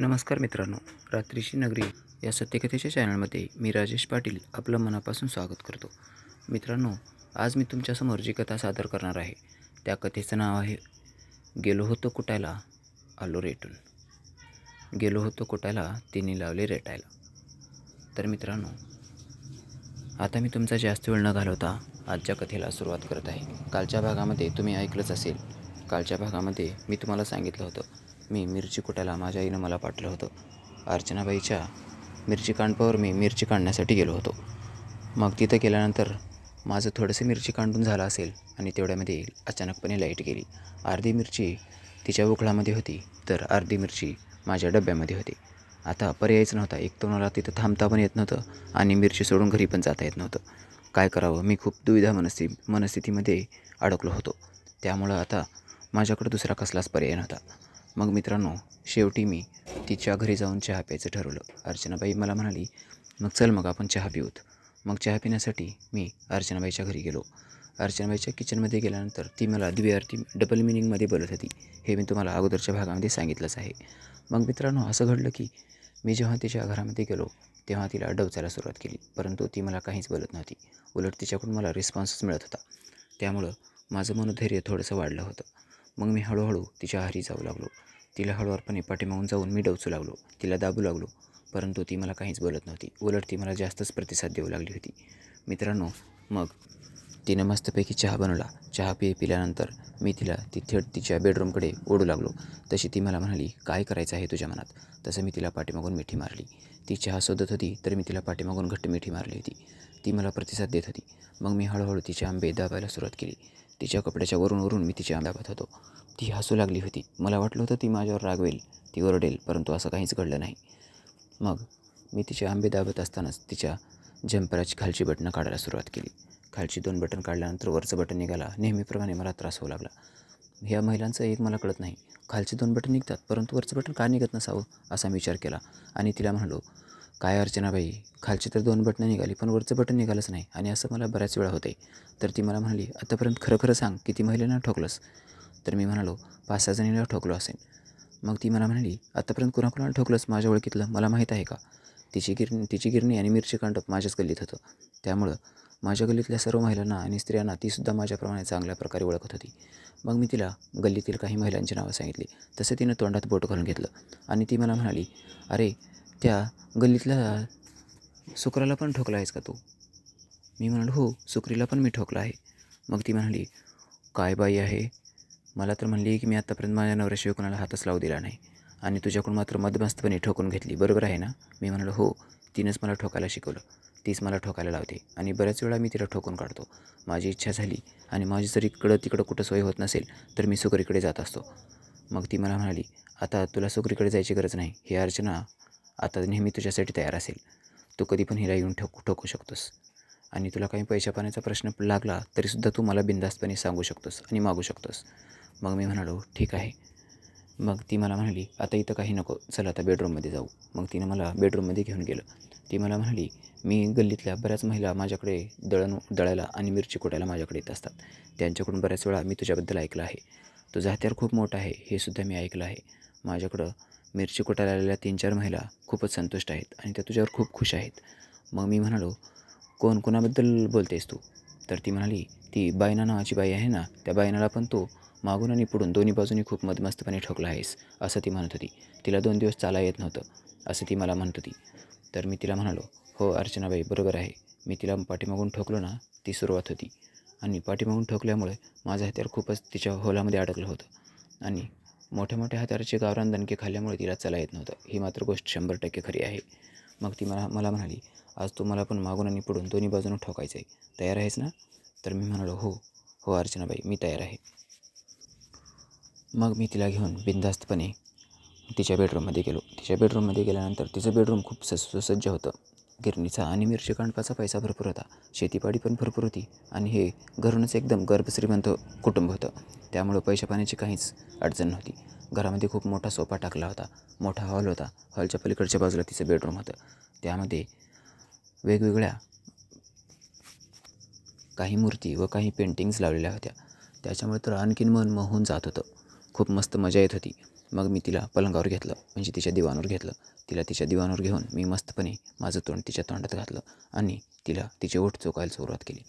नमस्कार मित्रांनो रात्रीची नगरी या सत्यकथेच्या चॅनलमध्ये मी राजेश पाटील आपलं मनापासून स्वागत करतो मित्रांनो आज मी तुमच्यासमोर जी कथा सादर करणार आहे त्या कथेचं नाव आहे गेलो होतो कुटायला आलो रेटून गेलो होतो कुटायला तिने लावले रेटायला तर मित्रांनो आता मी तुमचा जास्त वेळ न घालवता आजच्या कथेला सुरुवात करत आहे कालच्या भागामध्ये तुम्ही ऐकलंच असेल कालच्या भागामध्ये मी तुम्हाला सांगितलं होतं मी मिरची कुटायला माझ्या आईनं मला पाठलं होतं अर्चनाबाईच्या मिरची कांडपावर मी मिरची काढण्यासाठी गेलो होतो मग तिथं गेल्यानंतर माझं थोडंसं मिरची कांडून झालं असेल आणि तेवढ्यामध्ये अचानकपणे लाईट गेली अर्धी मिरची तिच्या उखळामध्ये होती तर अर्धी मिरची माझ्या डब्यामध्ये होती आता पर्यायच नव्हता एक तर मला तिथं थांबता पण येत नव्हतं आणि मिरची सोडून घरी पण जाता येत नव्हतं काय करावं मी खूप दुविधा मनस्थि मनस्थितीमध्ये अडकलो होतो त्यामुळं आता माझ्याकडं दुसरा कसलाच पर्याय नव्हता मग मित्रांनो शेवटी मी तिच्या घरी जाऊन चहा प्यायचं ठरवलं अर्चनाबाई मला म्हणाली मग चल मग आपण चहा पिऊत मग चहा पिण्यासाठी मी अर्चनाबाईच्या घरी गेलो अर्चनाबाईच्या किचनमध्ये गेल्यानंतर ती मला दिव्य आरती डबल मिनिंगमध्ये बोलत होती हे मी तुम्हाला अगोदरच्या भागामध्ये सांगितलंच आहे मग मित्रांनो असं घडलं की मी जेव्हा तिच्या घरामध्ये गेलो तेव्हा तिला डवचायला सुरुवात केली परंतु ती मला काहीच बोलत नव्हती उलट तिच्याकडून मला रिस्पॉन्सच मिळत होता त्यामुळं माझं मनोधैर्य थोडंसं वाढलं होतं मग मी हळूहळू तिच्या आहारी जाऊ लागलो तिला हळूहारपणे पाठीमागून जाऊन मी डवचू लागलो तिला दाबू लागलो परंतु ती मला काहीच बोलत नव्हती उलट ती मला जास्तच प्रतिसाद देऊ लागली होती मित्रांनो मग तिनं मस्तपैकी चहा बनवला चहा पिय पिल्यानंतर मी तिला ती थेट तिच्या बेडरूमकडे ओढू लागलो तशी ती मला म्हणाली काय करायचं आहे तुझ्या मनात तसं मी तिला पाठीमागून मिठी मारली ती चहा शोधत होती तर मी तिला पाठीमागून घट्ट मिठी मारली होती ती मला प्रतिसाद देत होती मग मी हळूहळू तिचे आंबे दाबायला सुरुवात केली तिच्या कपड्याच्या वरून वरून मी तिचे आंबे होतो ती हसू लागली होती मला वाटलं होतं ती माझ्यावर रागवेल ती ओरडेल परंतु असं काहीच घडलं नाही मग मी तिचे आंबे दाबत असतानाच तिच्या जम्पराची खालची बटनं काढायला सुरुवात केली खालची दोन बटन काढल्यानंतर वरचं बटन निघाला नेहमीप्रमाणे मला त्रास होऊ लागला ह्या महिलांचं एक मला कळत नाही खालचे दोन बटन निघतात परंतु वरचं बटन का निघत नसावं असा मी विचार केला आणि तिला म्हणालो काय अर्चना बाई खालची तर दोन बटणं निघाली पण वरचं बटन निघालंच नाही आणि असं मला बऱ्याच वेळा होते तर ती मला म्हणाली आतापर्यंत खरं खरं सांग किती महिलांना ठोकलंस तर मी म्हणालो पाच सहा जणीला ठोकलो असेल मग ती मला म्हणाली आतापर्यंत कुणाकुणाला ठोकलंस माझ्या ओळखीतलं मला माहीत आहे का तिची गिरणी तिची गिरणी आणि मिरची कांडप माझ्याच गल्लीत होतं त्यामुळं माझ्या गल्लीतल्या सर्व महिलांना आणि स्त्रियांना तीसुद्धा माझ्याप्रमाणे चांगल्या प्रकारे ओळखत होती मग मी तिला गल्लीतील काही महिलांची नावं सांगितली तसं तिनं तोंडात बोट घालून घेतलं आणि ती मला म्हणाली अरे त्या गल्लीतल्या सुकराला पण ठोकला आहेस का तू मी म्हणालो हो सुकरीला पण मी ठोकला आहे मग ती म्हणाली काय बाई आहे मला तर म्हणली की मी आत्तापर्यंत माझ्या नवऱ्याशिवाय कोणाला हातच लावू दिला नाही आणि तुझ्याकडून मात्र मदमस्तपणे ठोकून घेतली बरोबर आहे ना मी म्हणालो हो तिनंच मला ठोकायला शिकवलं तीच मला ठोकायला लावते आणि बऱ्याच वेळा मी तिला ठोकून काढतो माझी इच्छा झाली आणि माझी जर इकडं तिकडं कुठं सोय होत नसेल तर मी सुकरीकडे जात असतो मग ती मला म्हणाली आता तुला सुकरीकडे जायची गरज नाही ही अर्चना आता नेहमी तुझ्यासाठी तयार असेल तू कधी पण हिला येऊन ठोकू ठोकू शकतोस आणि तुला काही पैशा पाण्याचा प्रश्न लागला तरीसुद्धा तू मला बिंदास्तपणे सांगू शकतोस आणि मागू शकतोस मग मी म्हणालो ठीक आहे मग ती मला म्हणाली आता इथं काही नको चला आता बेडरूममध्ये जाऊ मग तिनं मला बेडरूममध्ये घेऊन गेलं ती मला म्हणाली मी गल्लीतल्या बऱ्याच महिला माझ्याकडे दळण दळायला आणि मिरची कुटायला माझ्याकडे येत असतात त्यांच्याकडून बऱ्याच वेळा मी तुझ्याबद्दल ऐकलं आहे तुझा हत्यार खूप मोठा आहे हे सुद्धा मी ऐकलं आहे माझ्याकडं मिरची कोटायला आलेल्या तीन चार महिला खूपच संतुष्ट आहेत आणि त्या तुझ्यावर खूप खुश आहेत मग मी म्हणालो कोण कोणाबद्दल बोलतेस तू तर ती म्हणाली ती बायना नावाची बाई आहे ना त्या बायनाला पण तू मागून आणि पुढून दोन्ही बाजूनी खूप मदमस्तपणे ठोकला आहेस असं ती म्हणत होती तिला दोन दिवस चाला येत नव्हतं असं ती मला म्हणत होती तर मी तिला म्हणालो हो अर्चनाबाई बरोबर आहे मी तिला पाठीमागून ठोकलो ना ती सुरुवात होती आणि पाठीमागून ठोकल्यामुळे माझं हत्यार खूपच तिच्या होलामध्ये अडकलं होतं आणि मोठ्या मोठ्या हाताचे गावरान दणके खाल्ल्यामुळे तिला चला येत नव्हतं ही मात्र गोष्ट शंभर टक्के खरी आहे मग ती मला मला म्हणाली आज तू मला पण मागून आणि पुढून दोन्ही बाजूनं ठोकायचं आहे तयार आहेस ना तर मी म्हणालो हो हो अर्चनाबाई मी तयार आहे मग मी तिला घेऊन बिंदास्तपणे तिच्या बेडरूममध्ये गेलो तिच्या बेडरूममध्ये गेल्यानंतर तिचं बेडरूम खूप सस सुसज्ज होतं गिरणीचा आणि मिरची कांडपाचा पैसा भरपूर होता शेतीपाडी पण भरपूर होती आणि हे घरूनच एकदम गर्भश्रीमंत कुटुंब होतं त्यामुळं पैसे पाण्याची काहीच अडचण नव्हती घरामध्ये खूप मोठा सोफा टाकला होता मोठा हॉल होता हॉलच्या पलीकडच्या बाजूला तिचं बेडरूम होतं त्यामध्ये वेगवेगळ्या काही मूर्ती व काही पेंटिंग्स लावलेल्या होत्या त्याच्यामुळे तर आणखीन मन मोहून जात होतं खूप मस्त मजा येत होती मग मी तिला पलंगावर घेतलं म्हणजे तिच्या दिवाणवर घेतलं तिला तिच्या दिवाणवर घेऊन मी मस्तपणे माझं तोंड तिच्या तोंडात घातलं आणि तिला तिचे ओठ चोकायला सुरुवात केली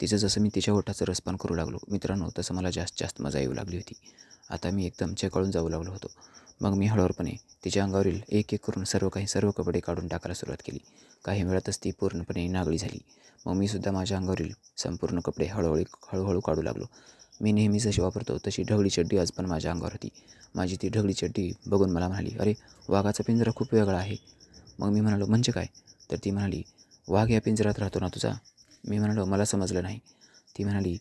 तिचं जसं मी तिच्या ओठाचं रसपान करू लागलो मित्रांनो तसं मला जास्त जास्त मजा येऊ लागली होती आता मी एकदम चेकाळून जाऊ लागलो होतो मग मी हळूहळपणे तिच्या अंगावरील एक एक करून सर्व काही सर्व कपडे काढून टाकायला सुरुवात केली काही वेळातच ती पूर्णपणे नागळी झाली मग मी सुद्धा माझ्या अंगावरील संपूर्ण कपडे हळूहळू हळूहळू काढू लागलो मी नेहमी जशी वापरतो तशी ढगडी चड्डी आज पण माझ्या अंगावर होती माझी ती ढगडी चड्डी बघून मला म्हणाली अरे वाघाचा पिंजरा खूप वेगळा आहे मग मी म्हणालो म्हणजे काय तर ती म्हणाली वाघ या पिंजरात राहतो ना तुझा मी म्हणालो मला समजलं नाही ती म्हणाली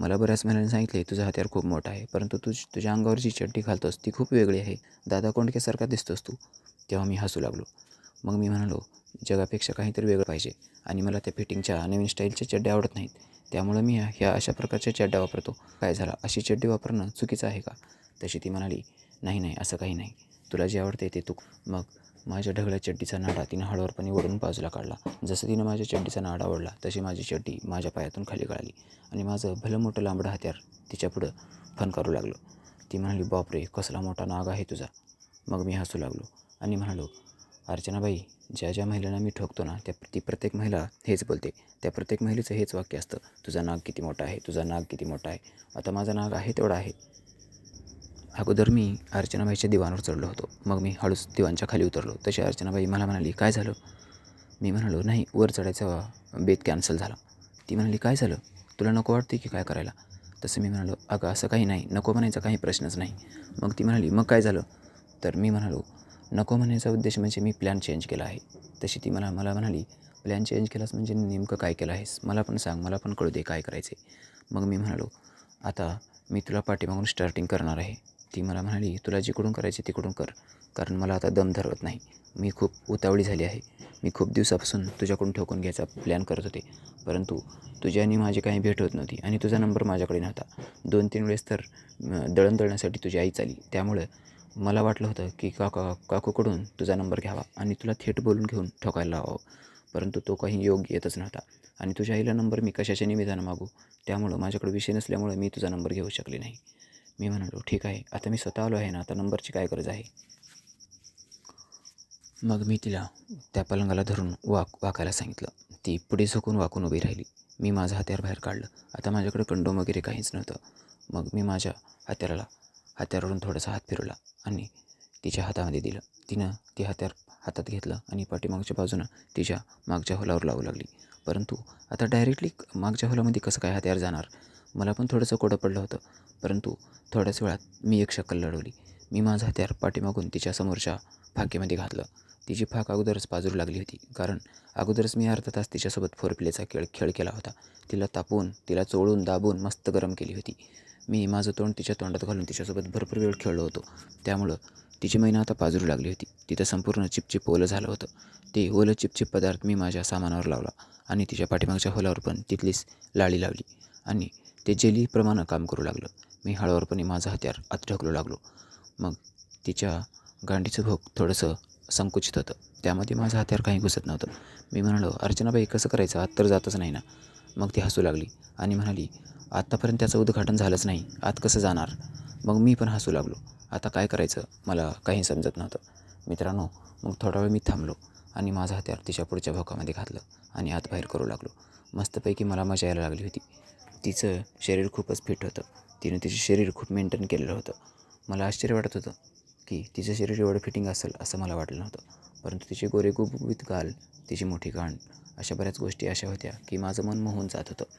मला बऱ्याच महिन्यांनी सांगितले तुझा हत्यार खूप मोठा आहे परंतु तुझ तुझ्या अंगावर जी चड्डी घालतोस ती खूप वेगळी आहे दादा कोंडक्यासारखा दिसतोस तू तेव्हा मी हसू लागलो मग मी म्हणालो जगापेक्षा काहीतरी वेगळं पाहिजे आणि मला त्या फिटिंगच्या नवीन स्टाईलच्या चड्ड्या आवडत नाहीत त्यामुळं मी ह्या अशा प्रकारच्या चड्ड्या वापरतो काय झालं अशी चड्डी वापरणं चुकीचं आहे का तशी ती म्हणाली नाही नाही असं काही नाही तुला जे आवडते ते तू मग माझ्या ढगल्या चड्डीचा नाडा तिनं हळूवारपणे वरून बाजूला काढला जसं तिनं माझ्या चड्डीचा नाडा ओढला तशी माझी चड्डी माझ्या पायातून खाली कळाली आणि माझं भलं मोठं लांबडं हत्यार फन करू लागलो ती म्हणाली बापरे कसला मोठा नाग आहे तुझा मग मी हसू लागलो आणि म्हणालो अर्चनाबाई ज्या ज्या महिलांना मी ठोकतो ना त्या ती प्रत्येक महिला हेच बोलते त्या प्रत्येक महिलेचं हेच वाक्य असतं तुझा नाग किती मोठा आहे तुझा नाग किती मोठा आहे आता माझा नाग आहे तेवढा आहे अगोदर मी अर्चनाबाईच्या दिवाणवर चढलो होतो मग मी हळूच दिवाणच्या खाली उतरलो तशी अर्चनाबाई मला म्हणाली काय झालं मी म्हणालो नाही वर चढायचा बेत कॅन्सल झाला ती म्हणाली काय झालं तुला नको वाटते की काय करायला तसं मी म्हणालो अगं असं काही नाही नको म्हणायचा काही प्रश्नच नाही मग ती म्हणाली मग काय झालं तर मी म्हणालो नको म्हणण्याचा उद्देश म्हणजे मी प्लॅन चेंज केला आहे तशी ती मला मला म्हणाली प्लॅन चेंज केलास म्हणजे नेमकं काय केलं आहेस मला पण सांग मला पण कळू दे काय करायचे मग मी म्हणालो आता मी तुला पाठीमागून स्टार्टिंग करणार आहे ती मला म्हणाली तुला जिकडून करायचे तिकडून कर कारण मला आता दम धरवत नाही मी खूप उतावळी झाली आहे मी खूप दिवसापासून तुझ्याकडून ठोकून घ्यायचा प्लॅन करत होते परंतु तुझ्या आणि माझी काही भेट होत नव्हती आणि तुझा नंबर माझ्याकडे नव्हता दोन तीन वेळेस तर दळण दळण्यासाठी तुझी आई आली त्यामुळं मला वाटलं होतं की काका काकूकडून तुझा नंबर घ्यावा आणि तुला थेट बोलून घेऊन ठोकायला लावावं परंतु तो काही योग्य येतच नव्हता आणि तुझ्या आईला नंबर मी कशाच्या निमित्तानं मागू त्यामुळं माझ्याकडे विषय नसल्यामुळे मी तुझा नंबर घेऊ शकले नाही मी म्हणालो ठीक आहे आता मी स्वतः आलो आहे ना आता नंबरची काय गरज आहे मग मी तिला त्या पलंगाला धरून वाक वाकायला सांगितलं ती पुढे झोकून वाकून उभी राहिली मी माझं हत्यार बाहेर काढलं आता माझ्याकडे कंडोम वगैरे काहीच नव्हतं मग मी माझ्या हत्याराला हत्यारावरून थोडासा हात फिरवला आणि तिच्या हातामध्ये दिलं तिनं ते हत्यार हातात घेतलं आणि पाठीमागच्या बाजूनं तिच्या मागच्या हॉलावर लावू लागली परंतु आता डायरेक्टली मागच्या हॉलामध्ये कसं काय हत्यार जाणार मला पण थोडंसं कोडं पडलं होतं परंतु थोड्याच वेळात मी एक शक्कल लढवली मी माझं हत्यार पाठीमागून तिच्या समोरच्या फाकेमध्ये घातलं तिची फाक अगोदरच बाजूला लागली होती कारण अगोदरच मी अर्धा तास तिच्यासोबत फोरप्लेचा खेळ खेळ केला होता तिला तापून तिला चोळून दाबून मस्त गरम केली होती मी माझं तोंड तिच्या तोंडात घालून तिच्यासोबत भरपूर वेळ खेळलो होतो त्यामुळं तिची महिना आता पाजरू लागली होती तिथं संपूर्ण चिपचिप ओलं झालं होतं ते ओलं चिपचिप पदार्थ मी माझ्या सामानावर लावला आणि तिच्या पाठीमागच्या होलावर पण तिथलीच लाळी लावली आणि ते जेलीप्रमाणे काम करू लागलं मी पण माझा हत्यार आत ढकलू लागलो मग तिच्या गांडीचं भोग थोडंसं संकुचित होतं त्यामध्ये माझं हत्यार काही घुसत नव्हतं मी म्हणालो अर्चनाबाई कसं करायचं आत तर जातच नाही ना मग ती हसू लागली आणि म्हणाली आत्तापर्यंत त्याचं उद्घाटन झालंच नाही आत कसं जाणार मग मी पण हसू लागलो आता काय करायचं मला काही समजत नव्हतं मित्रांनो मग थोडा वेळ मी थांबलो आणि माझं हत्यार तिच्या पुढच्या भोकामध्ये घातलं आणि आत बाहेर करू लागलो मस्तपैकी मला मजा यायला लागली होती तिचं शरीर खूपच फिट होतं तिने तिचं शरीर खूप मेंटेन केलेलं होतं मला आश्चर्य वाटत होतं की तिचं शरीर एवढं फिटिंग असेल असं मला वाटलं नव्हतं परंतु तिचे गोरे गुबगुबित गाल तिची मोठी गाण अशा बऱ्याच गोष्टी अशा होत्या की माझं मन मोहून जात होतं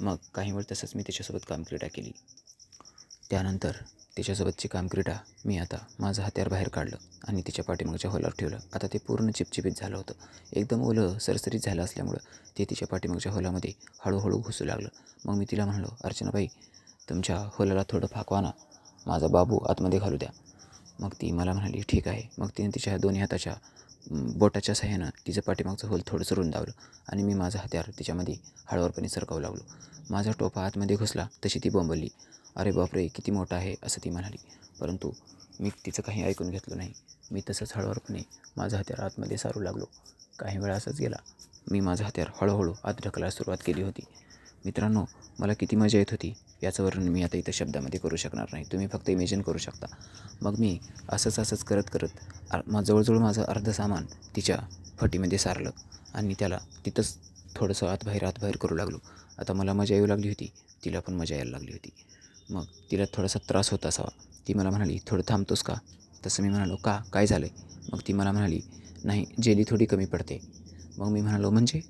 मग काही वेळ तसंच मी तिच्यासोबत कामक्रीडा केली त्यानंतर तिच्यासोबतची कामक्रीडा मी आता माझं हत्यार बाहेर काढलं आणि तिच्या पाठीमागच्या हॉलावर ठेवलं आता ते पूर्ण चिपचिपीत झालं होतं एकदम ओलं सरसरीत झालं असल्यामुळं ते तिच्या पाठीमागच्या हॉलामध्ये हळूहळू घुसू लागलं मग मी तिला म्हणलो अर्चनाबाई तुमच्या हॉलाला थोडं फाकवा ना माझा बाबू आतमध्ये घालू द्या मग ती मला म्हणाली ठीक आहे मग तिने तिच्या दोन्ही हाताच्या बोटाच्या सहाय्यानं तिचं पाठीमागचं होल थोडंसं रुंदावलं आणि मी माझा हत्यार तिच्यामध्ये हळूवरपणे सरकावू लागलो माझा टोपा आतमध्ये घुसला तशी ती बोंबलली अरे बापरे किती मोठा आहे असं ती म्हणाली परंतु मी तिचं काही ऐकून घेतलं नाही मी तसंच हळूवरपणे माझा हत्यार आतमध्ये सारू लागलो काही वेळा असंच गेला मी माझा हत्यार हळूहळू आत ढकलायला सुरुवात केली होती मित्रांनो मला किती मजा येत होती याचं वर्णन मी आता इथं शब्दामध्ये करू शकणार नाही तुम्ही फक्त इमेजिन करू शकता मग मी असंच असंच करत करत मा जवळजवळ माझं अर्ध सामान तिच्या फटीमध्ये सारलं आणि त्याला तिथंच थोडंसं आतबाहेर आतबाहेर करू लागलो आता मला मजा येऊ लागली होती तिला पण मजा यायला लागली होती मग तिला थोडासा त्रास होत असावा ती मला म्हणाली थोडं थांबतोस का तसं मी म्हणालो का काय झालं आहे मग ती मला म्हणाली नाही जेली थोडी कमी पडते मग मी म्हणालो म्हणजे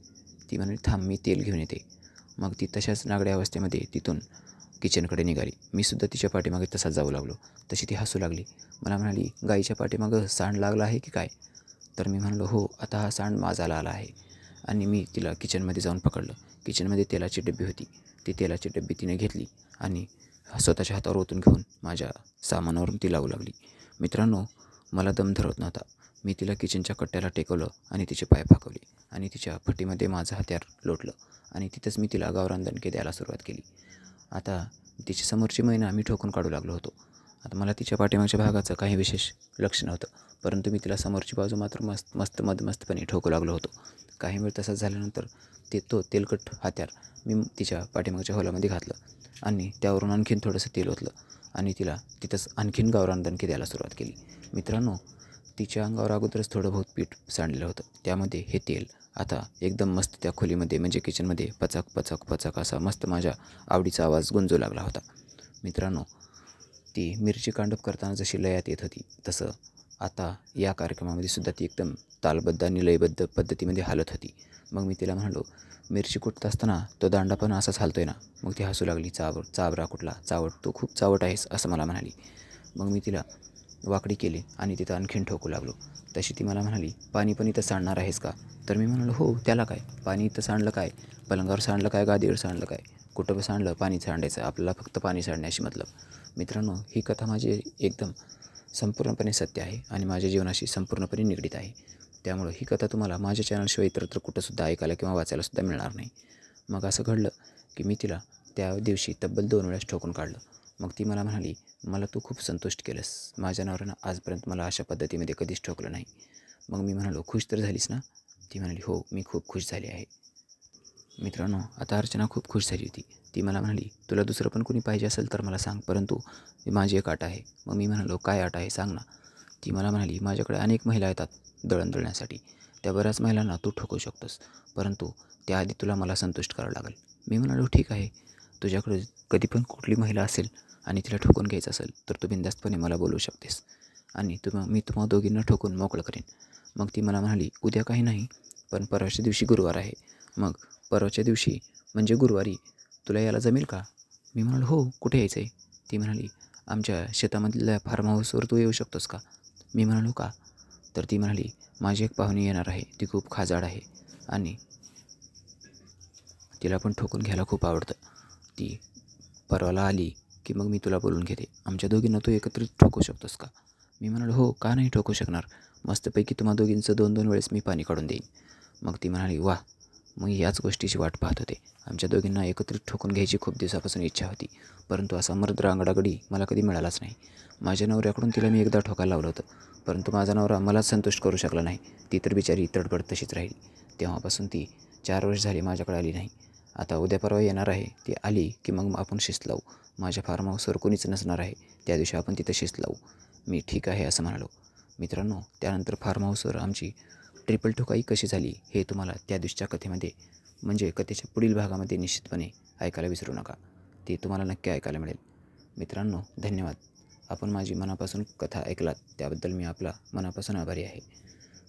ती म्हणाली थांब मी तेल घेऊन येते मग ती तशाच नागड्या अवस्थेमध्ये तिथून किचनकडे निघाली मी सुद्धा तिच्या पाठीमागे तसाच जाऊ लागलो तशी ती हसू लागली मला म्हणाली गाईच्या पाठीमागं सांड लागला आहे की काय तर मी म्हणालो हो आता हा सांड माझाला आला आहे आणि मी तिला किचनमध्ये जाऊन पकडलं किचनमध्ये तेलाची डब्बी होती ती तेलाची डब्बी तिने घेतली आणि स्वतःच्या हातावर ओतून घेऊन माझ्या सामानावरून ती लावू लागली मित्रांनो मला दम धरत नव्हता मी तिला किचनच्या कट्ट्याला टेकवलं आणि तिचे पाय फाकवले आणि तिच्या फटीमध्ये माझं हत्यार लोटलं आणि तिथंच मी तिला गावरांदणके द्यायला सुरुवात केली आता तिच्या समोरची महिना आम्ही ठोकून काढू लागलो होतो आता मला तिच्या पाठीमागच्या भागाचं काही विशेष लक्ष नव्हतं परंतु मी तिला समोरची बाजू मात्र मस्त मस्त मदमस्तपणे ठोकू लागलो होतो काही वेळ तसाच झाल्यानंतर ते तो तेलकट हात्यार मी तिच्या पाठीमागच्या हॉलामध्ये घातलं आणि त्यावरून आणखीन थोडंसं तेल ओतलं आणि तिला तिथंच आणखीन गावरान द्यायला सुरुवात केली मित्रांनो तिच्या अंगावर अगोदरच थोडं बहुत पीठ सांडलं होतं त्यामध्ये हे तेल आता एकदम मस्त त्या खोलीमध्ये म्हणजे किचनमध्ये पचक पचक पचक असा मस्त माझ्या आवडीचा आवाज गुंजू लागला होता मित्रांनो ती मिरची कांडप करताना जशी लयात येत होती तसं आता या कार्यक्रमामध्ये सुद्धा ती एकदम तालबद्ध आणि लयबद्ध पद्धतीमध्ये हालत होती मग मी तिला म्हणालो मिरची कुटत असताना तो दांडा पण असाच आहे ना मग ती हसू लागली चाब चाबरा कुठला चावट तू खूप चावट आहेस असं मला म्हणाली मग मी तिला वाकडी केली आणि तिथं आणखीन ठोकू लागलो तशी ती मला म्हणाली पाणी पण इथं सांडणार आहेस का तर मी म्हणालो हो त्याला काय पाणी इथं सांडलं काय पलंगावर सांडलं काय गादीवर सांडलं काय कुटुंब सांडलं पाणी सांडायचं आपल्याला फक्त पाणी सांडण्याशी मतलब मित्रांनो ही कथा माझी एकदम संपूर्णपणे सत्य आहे आणि माझ्या जीवनाशी संपूर्णपणे निगडीत आहे त्यामुळं ही कथा तुम्हाला माझ्या चॅनलशिवाय इतरत्र कुठंसुद्धा ऐकायला किंवा वाचायलासुद्धा मिळणार नाही मग असं घडलं की मी तिला त्या दिवशी तब्बल दोन वेळेस ठोकून काढलं मग ती मला म्हणाली मला तू खूप संतुष्ट केलंस माझ्या नवऱ्यानं आजपर्यंत मला अशा पद्धतीमध्ये कधीच ठोकलं नाही मग मी म्हणालो खुश तर झालीस ना ती म्हणाली हो मी खूप खुश झाली आहे मित्रांनो आता अर्चना खूप खुश झाली होती ती मला म्हणाली तुला दुसरं पण कोणी पाहिजे असेल तर मला सांग परंतु माझी एक आट आहे मग मी म्हणालो काय आट आहे सांग ना ती मला म्हणाली माझ्याकडे अनेक महिला येतात दळण दळण्यासाठी त्या बऱ्याच महिलांना तू ठोकू शकतोस परंतु त्याआधी तुला मला संतुष्ट करावं लागेल मी म्हणालो ठीक आहे तुझ्याकडे कधी पण कुठली महिला असेल आणि तिला ठोकून घ्यायचं असेल तर तू बिंदास्तपणे मला बोलू शकतेस आणि तुम्हा मी तुम्हा दोघींना ठोकून मोकळं करेन मग ती मला म्हणाली उद्या काही नाही पण परवाच्या दिवशी गुरुवार आहे मग परवाच्या दिवशी म्हणजे गुरुवारी तुला यायला जमेल का मी म्हणालो हो कुठे यायचं आहे ती म्हणाली आमच्या शेतामधल्या फार्म हाऊसवर तू येऊ शकतोस का मी म्हणालो का तर ती म्हणाली माझी एक पाहुणी येणार आहे ती खूप खाजाड आहे आणि तिला पण ठोकून घ्यायला खूप आवडतं ती परवाला आली की मग मी तुला बोलून घेते आमच्या दोघींना तू एकत्रित ठोकू शकतोस का मी म्हणालो हो का नाही ठोकू शकणार मस्तपैकी तुम्हा दोघींचं दोन दोन वेळेस मी पाणी काढून देईन मग ती म्हणाली वा मग याच गोष्टीची वाट पाहत होते आमच्या दोघींना एकत्रित ठोकून घ्यायची खूप दिवसापासून इच्छा होती परंतु असा मर्द्र आंगडागडी मला कधी मिळालाच नाही माझ्या नवऱ्याकडून तिला मी एकदा ठोकायला लावलं होतं परंतु माझा नवरा मलाच संतुष्ट करू शकला नाही ती तर बिचारी तडबड तशीच राहिली तेव्हापासून ती चार वर्ष झाली माझ्याकडे आली नाही आता उद्या परवा येणार आहे ती आली की मग आपण शिस्त लावू माझ्या फार्म हाऊसवर कोणीच नसणार आहे त्या दिवशी आपण तिथं शिस्त लावू मी ठीक आहे असं म्हणालो मित्रांनो त्यानंतर फार्म हाऊसवर आमची ट्रिपल ठोकाई कशी झाली हे तुम्हाला त्या दिवशीच्या कथेमध्ये म्हणजे कथेच्या पुढील भागामध्ये निश्चितपणे ऐकायला विसरू नका ते तुम्हाला नक्की ऐकायला मिळेल मित्रांनो धन्यवाद आपण माझी मनापासून कथा ऐकलात त्याबद्दल मी आपला मनापासून आभारी आहे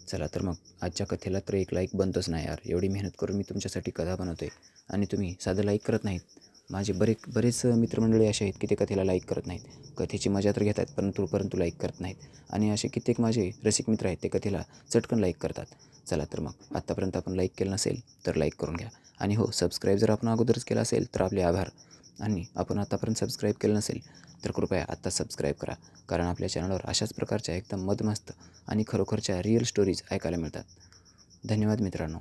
चला तर मग आजच्या कथेला तर एक लाईक बनतच नाही यार एवढी मेहनत करून मी तुमच्यासाठी कथा बनवतो आहे आणि तुम्ही साधं लाईक करत नाहीत माझे बरे बरेच मित्रमंडळी असे आहेत की ते कथेला लाईक करत नाहीत कथेची मजा तर घेतात परंतु परंतु लाईक करत नाहीत आणि असे कित्येक माझे रसिक मित्र आहेत ते कथेला चटकन लाईक करतात चला तर मग आत्तापर्यंत आपण लाईक केलं नसेल तर लाईक करून घ्या आणि हो सबस्क्राईब जर आपण अगोदरच केला असेल तर आपले आभार आणि आपण आतापर्यंत सबस्क्राईब केलं नसेल तर कृपया आत्ता सबस्क्राईब करा कारण आपल्या चॅनलवर अशाच प्रकारच्या एकदम मदमस्त आणि खरोखरच्या रिअल स्टोरीज ऐकायला मिळतात धन्यवाद मित्रांनो